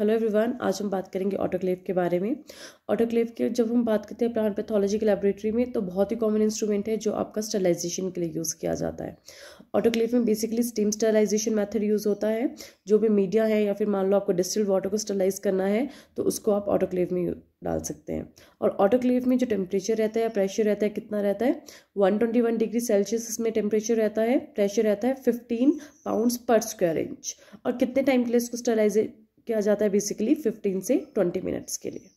hello everyone आज हम बात करेंगे ऑटोक्लेव के बारे में ऑटोक्लेव के जब हम बात करते हैं प्लांट पैथोलॉजी की लेबोरेटरी में तो बहुत ही कॉमन इंस्ट्रूमेंट है जो आपका स्टरलाइजेशन के लिए यूज़ किया जाता है ऑटोक्लेव में basically steam sterilization method use होता है जो भी मीडिया है या फिर मान लो आपको डिस्टिल वाटर को स्टरलाइज करना है तो उसको आप ऑटोक्लेव में डाल सकते हैं और ऑटोक्लेव में जो टेम्परेचर रहता है या प्रेशर रहता है कितना रहता है वन डिग्री सेल्सियस इसमें टेम्परेचर रहता है प्रेशर रहता है fifteen pounds per square inch और कितने टाइम के लिए इसको स्टेलाइजे किया जाता है बेसिकली फिफ्टीन से ट्वेंटी मिनट्स के लिए